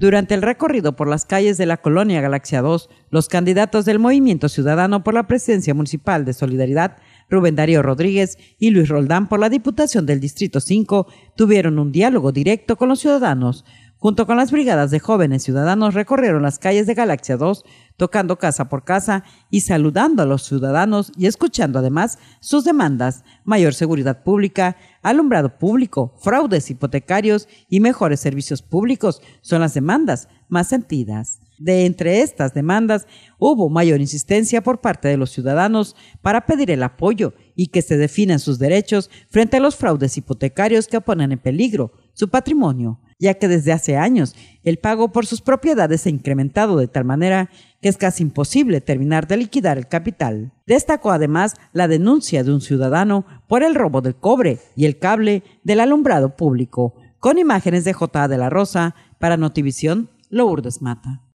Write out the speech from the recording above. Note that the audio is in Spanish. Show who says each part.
Speaker 1: Durante el recorrido por las calles de la colonia Galaxia 2, los candidatos del Movimiento Ciudadano por la Presidencia Municipal de Solidaridad Rubén Darío Rodríguez y Luis Roldán por la Diputación del Distrito 5 tuvieron un diálogo directo con los ciudadanos. Junto con las brigadas de jóvenes ciudadanos recorrieron las calles de Galaxia 2, tocando casa por casa y saludando a los ciudadanos y escuchando además sus demandas, mayor seguridad pública, alumbrado público, fraudes hipotecarios y mejores servicios públicos son las demandas más sentidas. De entre estas demandas, hubo mayor insistencia por parte de los ciudadanos para pedir el apoyo y que se definan sus derechos frente a los fraudes hipotecarios que ponen en peligro su patrimonio, ya que desde hace años el pago por sus propiedades se ha incrementado de tal manera que es casi imposible terminar de liquidar el capital. Destacó además la denuncia de un ciudadano por el robo del cobre y el cable del alumbrado público, con imágenes de J. de la Rosa para Notivisión, Lourdes Mata.